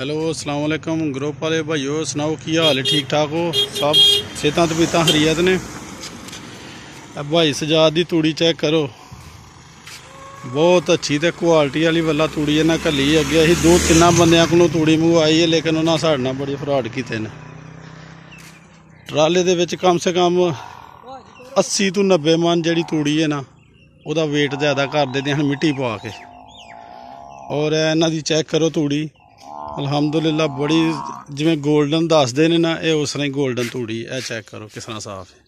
hello ਅਸਲਾਮ ਵਾਲੇਕਮ group ਵਾਲੇ ਭਾਈਓ ਸੁਣਾਓ ਕੀ ਹਾਲ ਹੈ ਠੀਕ ਠਾਕ ਹੋ ਸਭ ਵੀ ਤਾਂ ਹਰੀਅਤ ਨੇ ਭਾਈ ਸਜਾਦ ਦੀ ਤੂੜੀ ਚੈੱਕ ਕਰੋ ਬਹੁਤ ਅੱਛੀ ਤੇ ਕੁਆਲਿਟੀ ਵਾਲੀ ਵੱਲਾ ਤੂੜੀ ਇਹਨਾਂ ਕੱਲੀ ਅੱਗੇ ਅਸੀਂ ਦੋ ਤਿੰਨਾਂ ਬੰਦਿਆਂ ਕੋਲੋਂ ਤੂੜੀ ਮੰਗਵਾਈ ਹੈ ਲੇਕਿਨ ਉਹਨਾਂ ਸਾਡੇ ਨਾਲ ਬੜੀ ਫਰਾਡ ਕੀਤੇ ਨੇ ਟਰਾਲੇ ਦੇ ਵਿੱਚ ਕਮ ਸੇ ਕਮ 80 ਤੋਂ 90 ਮਨ ਜਿਹੜੀ ਤੂੜੀ ਹੈ ਨਾ ਉਹਦਾ weight ਜ਼ਿਆਦਾ ਕਰ ਦਿੰਦੇ ਹਨ ਮਿੱਟੀ ਪਵਾ ਕੇ ਔਰ ਇਹਨਾਂ ਦੀ ਚੈੱਕ ਕਰੋ ਤੂੜੀ ਅਲਹਮਦੁਲਿਲਾ ਬੜੀ ਜਿਵੇਂ 골ਡਨ ਦੱਸਦੇ ਨੇ ਨਾ ਇਹ ਉਸ ਤਰ੍ਹਾਂ ਹੀ 골ਡਨ ਤੂੜੀ ਇਹ ਚੈੱਕ ਕਰੋ ਕਿਸ ਤਰ੍ਹਾਂ ਸਾਫ਼ ਹੈ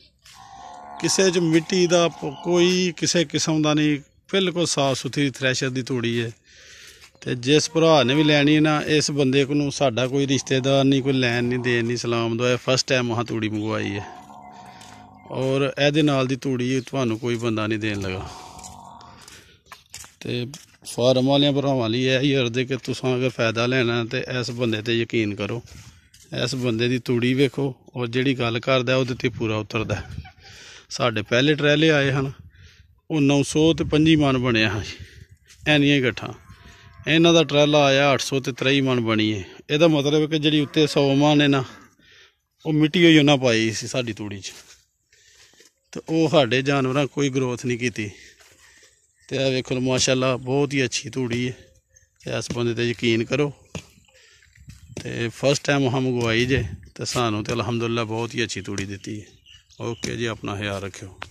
ਕਿਸੇ 'ਚ ਮਿੱਟੀ ਦਾ ਕੋਈ ਕਿਸੇ ਕਿਸਮ ਦਾ ਨਹੀਂ ਬਿਲਕੁਲ ਸਾਫ਼ ਸੁਥਰੀ ਥ੍ਰੈਸ਼ਰ ਦੀ ਤੂੜੀ ਹੈ ਤੇ ਜਿਸ ਭਰਾ ਨੇ ਵੀ ਲੈਣੀ ਹੈ ਨਾ ਇਸ ਬੰਦੇ ਕੋ ਨੂੰ ਸਾਡਾ ਕੋਈ ਰਿਸ਼ਤੇਦਾਰ ਨਹੀਂ ਕੋਈ ਲੈਣ ਨਹੀਂ ਦੇਣ ਨਹੀਂ ਸਲਾਮ ਦੋ ਇਹ ਫਸਟ ਟਾਈਮ ਉਹ ਤੂੜੀ ਮੰਗਵਾਈ ਹੈ ਔਰ ਇਹਦੇ ਨਾਲ ਦੀ ਤੂੜੀ ਤੁਹਾਨੂੰ ਕੋਈ ਬੰਦਾ ਨਹੀਂ ਦੇਣ ਲਗਾ ਤੇ ਫਾਰਮ ਵਾਲਿਆਂ ਭਰਾਵਾਂ ਲਈ ਇਹ ਹੀ ਅਰਜ਼ ਹੈ ਕਿ ਤੁਸੀਂ ਅਗਰ ਫਾਇਦਾ ਲੈਣਾ ਤੇ ਇਸ ਬੰਦੇ ਤੇ ਯਕੀਨ ਕਰੋ ਇਸ ਬੰਦੇ ਦੀ ਤੂੜੀ ਵੇਖੋ ਔਰ ਜਿਹੜੀ ਗੱਲ ਕਰਦਾ ਉਹਦੇ ਤੇ ਪੂਰਾ ਉਤਰਦਾ ਸਾਡੇ ਪਹਿਲੇ ਟਰੈਲੇ ਆਏ ਹਨ ਉਹ 900 ਤੇ 25 ਮਨ ਬਣਿਆ ਹੈ ਐਨੀਆਂ ਇਕੱਠਾ ਇਹਨਾਂ ਦਾ ਟਰੈਲਾ ਆਇਆ 800 ਤੇ 23 ਮਨ ਬਣੀ ਹੈ ਇਹਦਾ ਮਤਲਬ ਹੈ ਕਿ ਜਿਹੜੀ ਉੱਤੇ 100 ਮਨ ਨੇ ਨਾ ਉਹ ਮਿੱਟੀ ਹੋਈ ਉਹਨਾਂ ਪਾਈ ਸੀ ਸਾਡੀ ਤੂੜੀ 'ਚ ਤੇ ਉਹ ਸਾਡੇ ਜਾਨਵਰਾਂ ਕੋਈ ਗਰੋਥ ਨਹੀਂ ਕੀਤੀ तो यह वेखो माशाला बहुत ही अच्छी धूड़ी है इस बंद यकीन करो तो फस्ट टाइम हम मंगवाई जे तो सू तो अलहमदुल्ला बहुत ही अच्छी धूड़ी दी है ओके जी अपना ख्याल रखियो